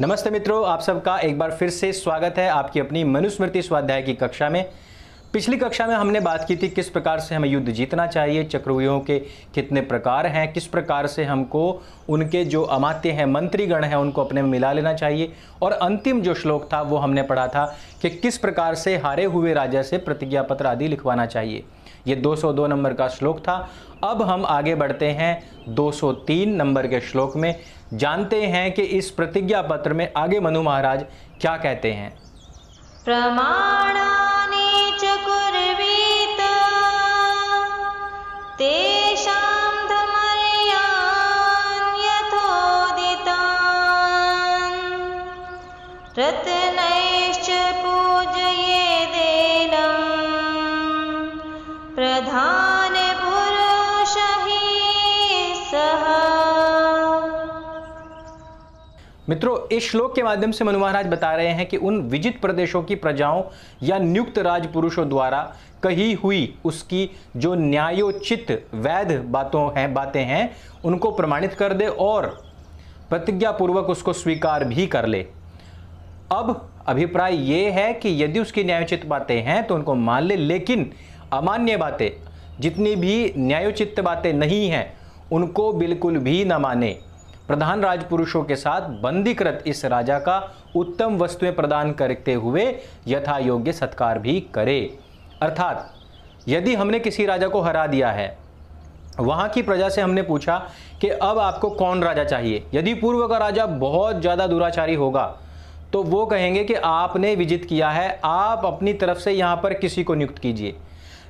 नमस्ते मित्रों आप सबका एक बार फिर से स्वागत है आपकी अपनी मनुस्मृति स्वाध्याय की कक्षा में पिछली कक्षा में हमने बात की थी किस प्रकार से हमें युद्ध जीतना चाहिए चक्रव्यूहों के कितने प्रकार हैं किस प्रकार से हमको उनके जो अमात्य हैं मंत्रीगण हैं उनको अपने में मिला लेना चाहिए और अंतिम जो श्लोक था वो हमने पढ़ा था कि किस प्रकार से हारे हुए राजा से प्रतिज्ञा पत्र आदि लिखवाना चाहिए ये 202 नंबर का श्लोक था अब हम आगे बढ़ते हैं 203 नंबर के श्लोक में जानते हैं कि इस प्रतिज्ञा पत्र में आगे मनु महाराज क्या कहते हैं प्रमाणानि मित्रों इस श्लोक के माध्यम से मनु महाराज बता रहे हैं कि उन विजित प्रदेशों की प्रजाओं या नियुक्त राजपुरुषों द्वारा कही हुई उसकी जो न्यायोचित वैध बातों हैं बातें हैं उनको प्रमाणित कर दे और प्रतिज्ञापूर्वक उसको स्वीकार भी कर ले अब अभिप्राय ये है कि यदि उसकी न्यायोचित बातें हैं तो उनको मान ले लेकिन अमान्य बातें जितनी भी न्यायोचित बातें नहीं हैं उनको बिल्कुल भी न माने प्रधान राजपुरुषों के साथ बंदीकृत इस राजा का उत्तम वस्तुएं प्रदान करते हुए यथा योग्य सत्कार भी करे अर्थात यदि हमने किसी राजा को हरा दिया है वहां की प्रजा से हमने पूछा कि अब आपको कौन राजा चाहिए यदि पूर्व का राजा बहुत ज़्यादा दुराचारी होगा तो वो कहेंगे कि आपने विजित किया है आप अपनी तरफ से यहां पर किसी को नियुक्त कीजिए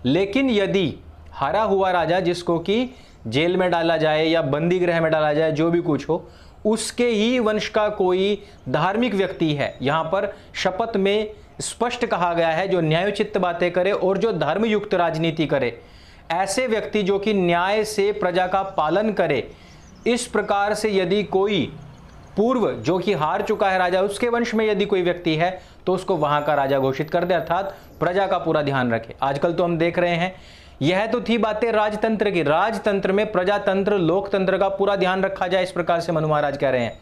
लेकिन यदि हरा हुआ राजा जिसको कि जेल में डाला जाए या बंदी गृह में डाला जाए जो भी कुछ हो उसके ही वंश का कोई धार्मिक व्यक्ति है यहाँ पर शपथ में स्पष्ट कहा गया है जो न्यायोचित बातें करे और जो धर्मयुक्त राजनीति करे ऐसे व्यक्ति जो कि न्याय से प्रजा का पालन करे इस प्रकार से यदि कोई पूर्व जो कि हार चुका है राजा उसके वंश में यदि कोई व्यक्ति है तो उसको वहां का राजा घोषित कर दे अर्थात प्रजा का पूरा ध्यान रखे आजकल तो हम देख रहे हैं यह तो थी बातें राजतंत्र की राजतंत्र में प्रजातंत्र लोकतंत्र का पूरा ध्यान रखा जाए इस प्रकार से मनु महाराज कह रहे हैं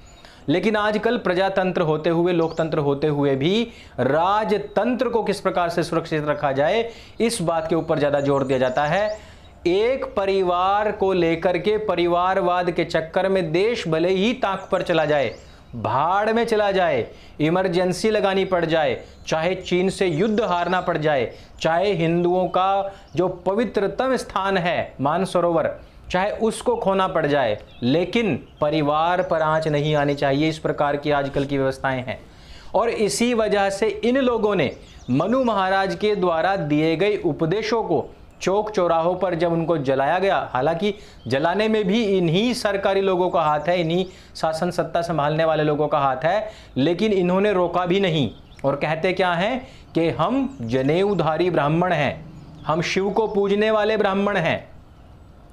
लेकिन आजकल प्रजातंत्र होते हुए लोकतंत्र होते हुए भी राजतंत्र को किस प्रकार से सुरक्षित रखा जाए इस बात के ऊपर ज़्यादा जोर दिया जाता है एक परिवार को लेकर के परिवारवाद के चक्कर में देश भले ही ताक पर चला जाए भाड़ में चला जाए इमरजेंसी लगानी पड़ जाए चाहे चीन से युद्ध हारना पड़ जाए चाहे हिंदुओं का जो पवित्रतम स्थान है मानसरोवर चाहे उसको खोना पड़ जाए लेकिन परिवार पर आँच नहीं आनी चाहिए इस प्रकार की आजकल की व्यवस्थाएं हैं और इसी वजह से इन लोगों ने मनु महाराज के द्वारा दिए गए उपदेशों को चौक चौराहों पर जब उनको जलाया गया हालांकि जलाने में भी इन्हीं सरकारी लोगों का हाथ है इन्हीं शासन सत्ता संभालने वाले लोगों का हाथ है लेकिन इन्होंने रोका भी नहीं और कहते क्या हैं कि हम जनेऊधारी ब्राह्मण हैं हम शिव को पूजने वाले ब्राह्मण हैं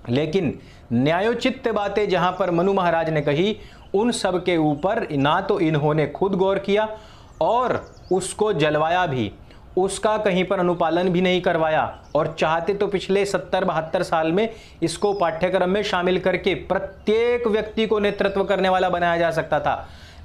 लेकिन न्यायोचित बातें जहाँ पर मनु महाराज ने कही उन सब के ऊपर ना तो इन्होंने खुद गौर किया और उसको जलवाया भी उसका कहीं पर अनुपालन भी नहीं करवाया और चाहते तो पिछले सत्तर बहत्तर साल में इसको पाठ्यक्रम में शामिल करके प्रत्येक व्यक्ति को नेतृत्व करने वाला बनाया जा सकता था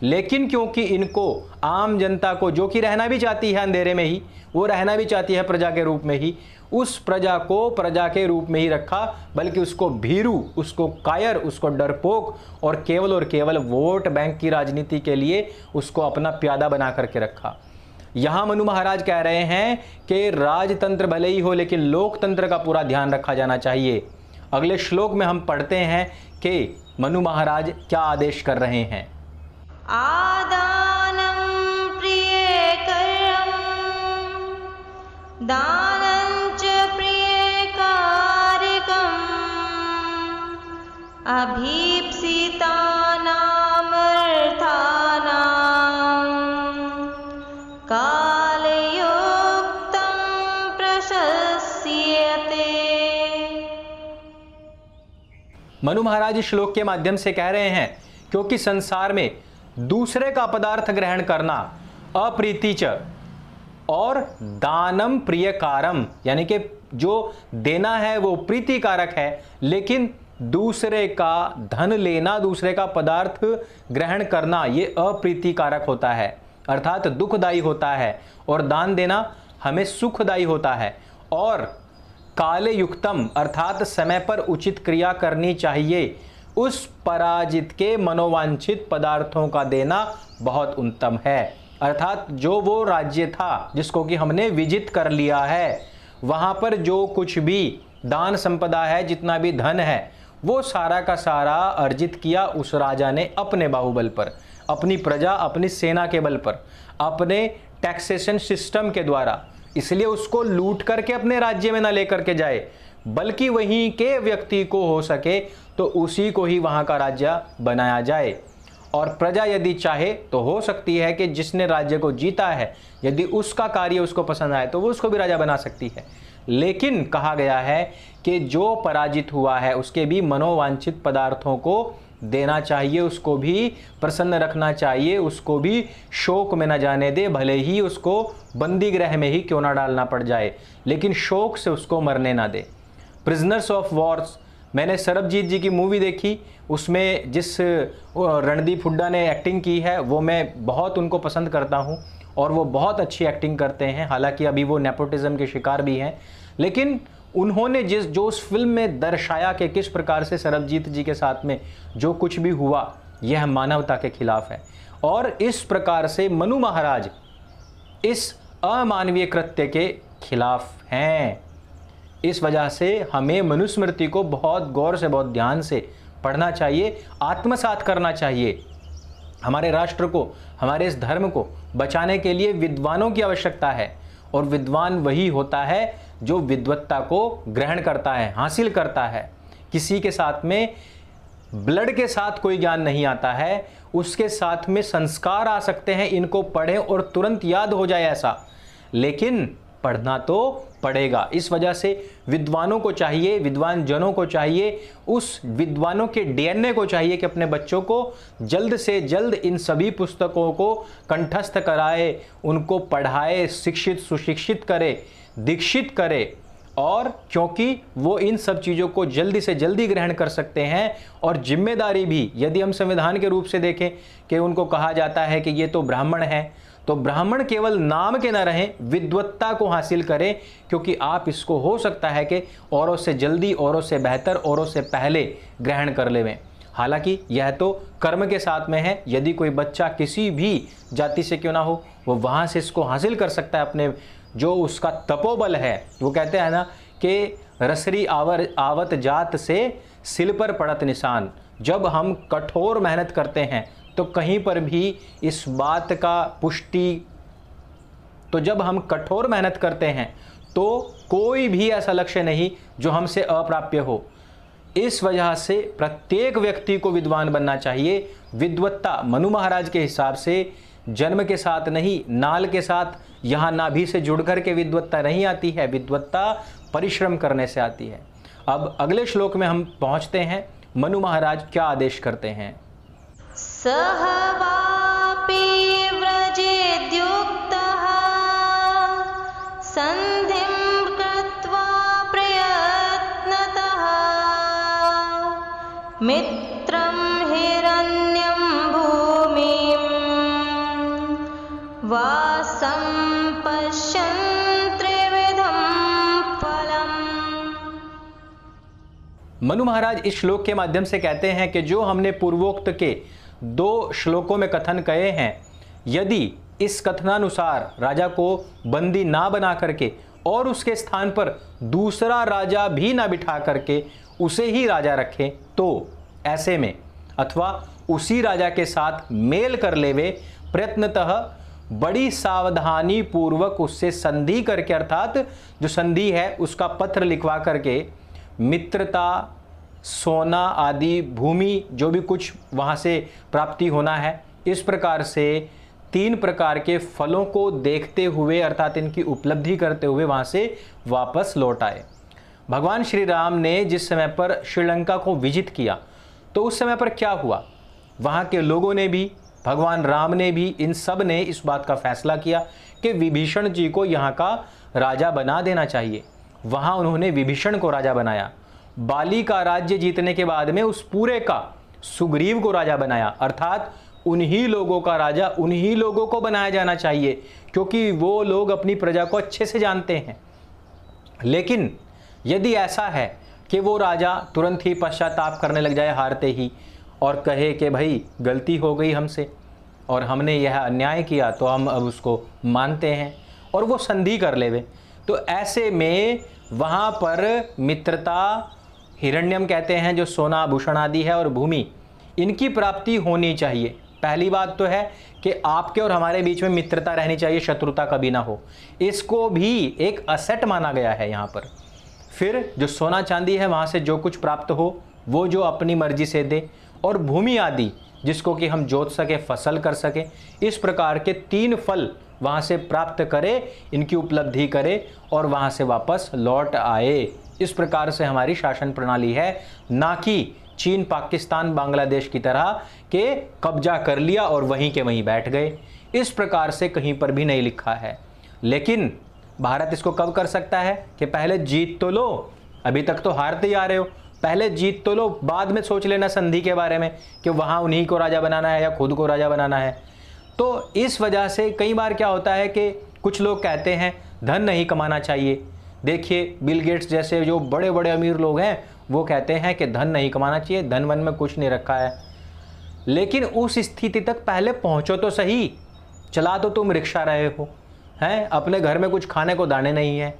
लेकिन क्योंकि इनको आम जनता को जो कि रहना भी चाहती है अंधेरे में ही वो रहना भी चाहती है प्रजा के रूप में ही उस प्रजा को प्रजा के रूप में ही रखा बल्कि उसको भीरू उसको कायर उसको डरपोक और केवल और केवल वोट बैंक की राजनीति के लिए उसको अपना प्यादा बना करके रखा यहां मनु महाराज कह रहे हैं कि राजतंत्र भले ही हो लेकिन लोकतंत्र का पूरा ध्यान रखा जाना चाहिए अगले श्लोक में हम पढ़ते हैं कि मनु महाराज क्या आदेश कर रहे हैं आदान प्रिय दानं च महाराज इस श्लोक के माध्यम से कह रहे हैं क्योंकि संसार में दूसरे का पदार्थ ग्रहण करना अप्रीतिच और दानम प्रिय कारम यानी कि जो देना है वो प्रीतिकारक है लेकिन दूसरे का धन लेना दूसरे का पदार्थ ग्रहण करना ये अप्रीतिकारक होता है अर्थात दुखदायी होता है और दान देना हमें सुखदायी होता है और काले युक्तम अर्थात समय पर उचित क्रिया करनी चाहिए उस पराजित के मनोवांछित पदार्थों का देना बहुत उत्तम है अर्थात जो वो राज्य था जिसको कि हमने विजित कर लिया है वहाँ पर जो कुछ भी दान संपदा है जितना भी धन है वो सारा का सारा अर्जित किया उस राजा ने अपने बाहुबल पर अपनी प्रजा अपनी सेना के बल पर अपने टैक्सेशन सिस्टम के द्वारा इसलिए उसको लूट करके अपने राज्य में ना लेकर के जाए बल्कि वहीं के व्यक्ति को हो सके तो उसी को ही वहाँ का राज्य बनाया जाए और प्रजा यदि चाहे तो हो सकती है कि जिसने राज्य को जीता है यदि उसका कार्य उसको पसंद आए तो वो उसको भी राजा बना सकती है लेकिन कहा गया है कि जो पराजित हुआ है उसके भी मनोवांछित पदार्थों को देना चाहिए उसको भी प्रसन्न रखना चाहिए उसको भी शोक में ना जाने दे भले ही उसको बंदी गृह में ही क्यों ना डालना पड़ जाए लेकिन शोक से उसको मरने ना दे प्रिजनर्स ऑफ वॉर्स मैंने सरबजीत जी की मूवी देखी उसमें जिस रणदीप हुड्डा ने एक्टिंग की है वो मैं बहुत उनको पसंद करता हूँ और वो बहुत अच्छी एक्टिंग करते हैं हालांकि अभी वो नेपोटिज़म के शिकार भी हैं लेकिन उन्होंने जिस जो उस फिल्म में दर्शाया कि किस प्रकार से सरबजीत जी के साथ में जो कुछ भी हुआ यह मानवता के खिलाफ है और इस प्रकार से मनु महाराज इस अमानवीय कृत्य के खिलाफ हैं इस वजह से हमें मनुस्मृति को बहुत गौर से बहुत ध्यान से पढ़ना चाहिए आत्मसात करना चाहिए हमारे राष्ट्र को हमारे इस धर्म को बचाने के लिए विद्वानों की आवश्यकता है और विद्वान वही होता है जो विद्वत्ता को ग्रहण करता है हासिल करता है किसी के साथ में ब्लड के साथ कोई ज्ञान नहीं आता है उसके साथ में संस्कार आ सकते हैं इनको पढ़ें और तुरंत याद हो जाए ऐसा लेकिन पढ़ना तो पड़ेगा इस वजह से विद्वानों को चाहिए विद्वान जनों को चाहिए उस विद्वानों के डीएनए को चाहिए कि अपने बच्चों को जल्द से जल्द इन सभी पुस्तकों को कंठस्थ कराए उनको पढ़ाए शिक्षित सुशिक्षित करे दीक्षित करे और क्योंकि वो इन सब चीज़ों को जल्दी से जल्दी ग्रहण कर सकते हैं और जिम्मेदारी भी यदि हम संविधान के रूप से देखें कि उनको कहा जाता है कि ये तो ब्राह्मण है तो ब्राह्मण केवल नाम के ना रहें विद्वत्ता को हासिल करें क्योंकि आप इसको हो सकता है कि औरों से जल्दी औरों से बेहतर औरों से पहले ग्रहण कर लेवें हालांकि यह तो कर्म के साथ में है यदि कोई बच्चा किसी भी जाति से क्यों ना हो वो वहाँ से इसको हासिल कर सकता है अपने जो उसका तपोबल है वो कहते हैं ना कि रसरी आवर आवत जात से सिल पर पड़त निशान जब हम कठोर मेहनत करते हैं तो कहीं पर भी इस बात का पुष्टि तो जब हम कठोर मेहनत करते हैं तो कोई भी ऐसा लक्ष्य नहीं जो हमसे अप्राप्य हो इस वजह से प्रत्येक व्यक्ति को विद्वान बनना चाहिए विद्वत्ता मनु महाराज के हिसाब से जन्म के साथ नहीं नाल के साथ यहाँ नाभि से जुड़ करके विद्वत्ता नहीं आती है विद्वत्ता परिश्रम करने से आती है अब अगले श्लोक में हम पहुँचते हैं मनु महाराज क्या आदेश करते हैं सहवापि व्रजेद्युक्तः सन्धिं कृत्वा प्रयत्नतः मनु महाराज इस श्लोक के माध्यम से कहते हैं कि जो हमने पूर्वोक्त के दो श्लोकों में कथन कहे हैं यदि इस कथनानुसार राजा को बंदी ना बना करके और उसके स्थान पर दूसरा राजा भी ना बिठा करके उसे ही राजा रखें तो ऐसे में अथवा उसी राजा के साथ मेल कर लेवे प्रयत्नतः बड़ी सावधानी पूर्वक उससे संधि करके अर्थात जो संधि है उसका पत्र लिखवा करके मित्रता सोना आदि भूमि जो भी कुछ वहाँ से प्राप्ति होना है इस प्रकार से तीन प्रकार के फलों को देखते हुए अर्थात इनकी उपलब्धि करते हुए वहाँ से वापस लौट आए भगवान श्री राम ने जिस समय पर श्रीलंका को विजित किया तो उस समय पर क्या हुआ वहाँ के लोगों ने भी भगवान राम ने भी इन सब ने इस बात का फैसला किया कि विभीषण जी को यहाँ का राजा बना देना चाहिए वहाँ उन्होंने विभीषण को राजा बनाया बाली का राज्य जीतने के बाद में उस पूरे का सुग्रीव को राजा बनाया अर्थात उन्हीं लोगों का राजा उन्हीं लोगों को बनाया जाना चाहिए क्योंकि वो लोग अपनी प्रजा को अच्छे से जानते हैं लेकिन यदि ऐसा है कि वो राजा तुरंत ही पश्चाताप करने लग जाए हारते ही और कहे कि भाई गलती हो गई हमसे और हमने यह अन्याय किया तो हम अब उसको मानते हैं और वो संधि कर लेवे तो ऐसे में वहाँ पर मित्रता हिरण्यम कहते हैं जो सोना आभूषण आदि है और भूमि इनकी प्राप्ति होनी चाहिए पहली बात तो है कि आपके और हमारे बीच में मित्रता रहनी चाहिए शत्रुता कभी ना हो इसको भी एक असेट माना गया है यहाँ पर फिर जो सोना चांदी है वहाँ से जो कुछ प्राप्त हो वो जो अपनी मर्जी से दे और भूमि आदि जिसको कि हम जोत सके फसल कर सके इस प्रकार के तीन फल वहाँ से प्राप्त करे इनकी उपलब्धि करे और वहाँ से वापस लौट आए इस प्रकार से हमारी शासन प्रणाली है ना कि चीन पाकिस्तान बांग्लादेश की तरह के कब्जा कर लिया और वहीं के वहीं बैठ गए इस प्रकार से कहीं पर भी नहीं लिखा है लेकिन भारत इसको कब कर सकता है कि पहले जीत तो लो अभी तक तो हारते ही आ रहे हो पहले जीत तो लो बाद में सोच लेना संधि के बारे में कि वहाँ उन्हीं को राजा बनाना है या खुद को राजा बनाना है तो इस वजह से कई बार क्या होता है कि कुछ लोग कहते हैं धन नहीं कमाना चाहिए देखिए बिल गेट्स जैसे जो बड़े बड़े अमीर लोग हैं वो कहते हैं कि धन नहीं कमाना चाहिए धन वन में कुछ नहीं रखा है लेकिन उस स्थिति तक पहले पहुँचो तो सही चला तो तुम रिक्शा रहे हो हैं अपने घर में कुछ खाने को दाने नहीं है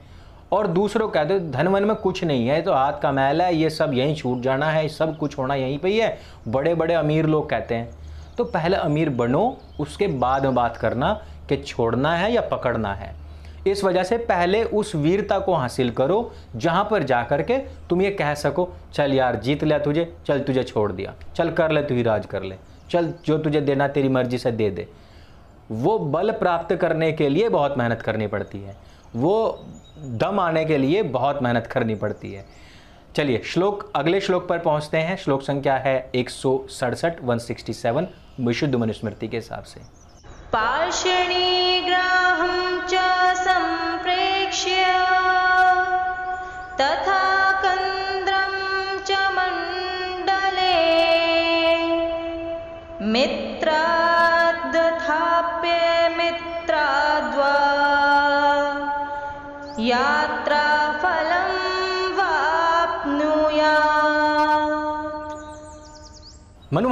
और दूसरों कहते हो धन वन में कुछ नहीं है तो हाथ का मैल है ये सब यहीं छूट जाना है सब कुछ होना यहीं पर ही है बड़े बड़े अमीर लोग कहते हैं तो पहले अमीर बनो उसके बाद में बात करना कि छोड़ना है या पकड़ना है इस वजह से पहले उस वीरता को हासिल करो जहां पर जा करके के तुम ये कह सको चल यार जीत लिया तुझे चल तुझे छोड़ दिया चल कर ले तू ही राज कर ले चल जो तुझे देना तेरी मर्जी से दे दे वो बल प्राप्त करने के लिए बहुत मेहनत करनी पड़ती है वो दम आने के लिए बहुत मेहनत करनी पड़ती है चलिए श्लोक अगले श्लोक पर पहुंचते हैं श्लोक संख्या है एक सौ सड़सठ वन सिक्सटी सेवन विशुद्ध मनुस्मृति के हिसाब से पाषणी ग्राहम च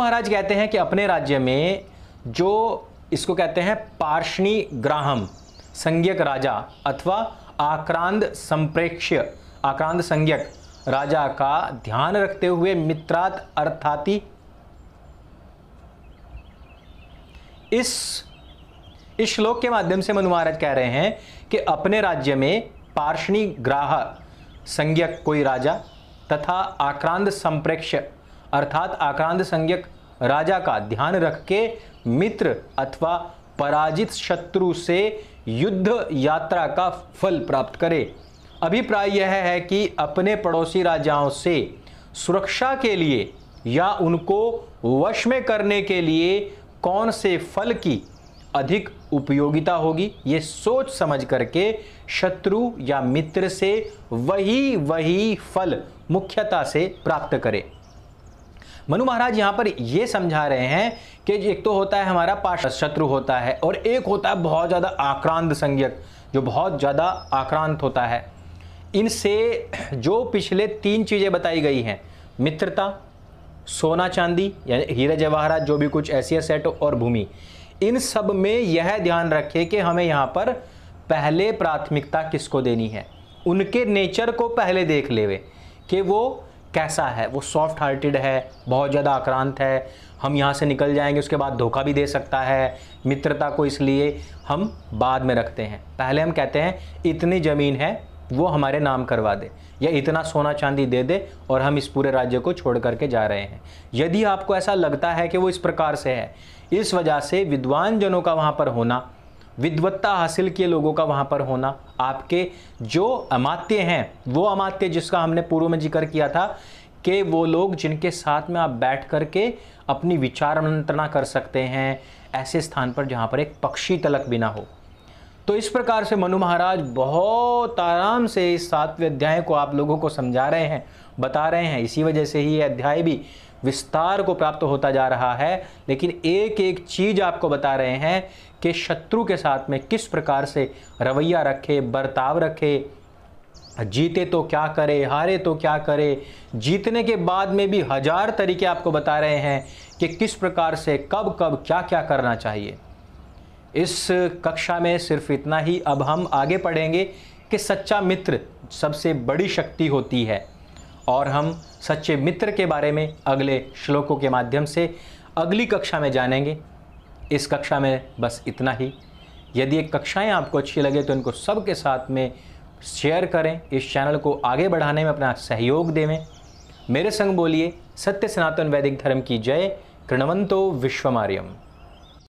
महाराज कहते हैं कि अपने राज्य में जो इसको कहते हैं पार्षणी ग्राहम संज्ञक राजा अथवा आक्रांत संप्रेक्ष्य आक्रांत संज्ञक राजा का ध्यान रखते हुए मित्रात अर्थाति इस इस श्लोक के माध्यम से मनु महाराज कह रहे हैं कि अपने राज्य में पार्षणी ग्राह संज्ञक कोई राजा तथा आक्रांत संप्रेक्ष्य अर्थात आक्रांत संज्ञक राजा का ध्यान रख के मित्र अथवा पराजित शत्रु से युद्ध यात्रा का फल प्राप्त करे अभिप्राय यह है कि अपने पड़ोसी राजाओं से सुरक्षा के लिए या उनको वश में करने के लिए कौन से फल की अधिक उपयोगिता होगी ये सोच समझ करके शत्रु या मित्र से वही वही फल मुख्यता से प्राप्त करें मनु महाराज यहाँ पर ये समझा रहे हैं कि एक तो होता है हमारा पाश शत्रु होता है और एक होता है बहुत ज़्यादा आक्रांत संज्ञक जो बहुत ज़्यादा आक्रांत होता है इनसे जो पिछले तीन चीज़ें बताई गई हैं मित्रता सोना चांदी यानी हीरा जवाहरात जो भी कुछ ऐसी सेट और भूमि इन सब में यह ध्यान रखें कि हमें यहाँ पर पहले प्राथमिकता किसको देनी है उनके नेचर को पहले देख लेवे कि वो कैसा है वो सॉफ्ट हार्टेड है बहुत ज़्यादा आक्रांत है हम यहाँ से निकल जाएंगे उसके बाद धोखा भी दे सकता है मित्रता को इसलिए हम बाद में रखते हैं पहले हम कहते हैं इतनी ज़मीन है वो हमारे नाम करवा दे या इतना सोना चांदी दे दे और हम इस पूरे राज्य को छोड़ करके जा रहे हैं यदि आपको ऐसा लगता है कि वो इस प्रकार से है इस वजह से विद्वान जनों का वहाँ पर होना विद्वत्ता हासिल किए लोगों का वहाँ पर होना आपके जो अमात्य हैं वो अमात्य जिसका हमने पूर्व में जिक्र किया था कि वो लोग जिनके साथ में आप बैठ कर के अपनी विचार मंत्रणा कर सकते हैं ऐसे स्थान पर जहाँ पर एक पक्षी तलक भी ना हो तो इस प्रकार से मनु महाराज बहुत आराम से इस सातवें अध्याय को आप लोगों को समझा रहे हैं बता रहे हैं इसी वजह से ही ये अध्याय भी विस्तार को प्राप्त होता जा रहा है लेकिन एक एक चीज़ आपको बता रहे हैं कि शत्रु के साथ में किस प्रकार से रवैया रखे बर्ताव रखे जीते तो क्या करे हारे तो क्या करे जीतने के बाद में भी हजार तरीके आपको बता रहे हैं कि किस प्रकार से कब कब क्या क्या करना चाहिए इस कक्षा में सिर्फ इतना ही अब हम आगे पढ़ेंगे कि सच्चा मित्र सबसे बड़ी शक्ति होती है और हम सच्चे मित्र के बारे में अगले श्लोकों के माध्यम से अगली कक्षा में जानेंगे इस कक्षा में बस इतना ही यदि ये कक्षाएँ आपको अच्छी लगे तो इनको सबके साथ में शेयर करें इस चैनल को आगे बढ़ाने में अपना सहयोग देवें मेरे संग बोलिए सत्य सनातन वैदिक धर्म की जय कृणवंतो विश्वमार्यम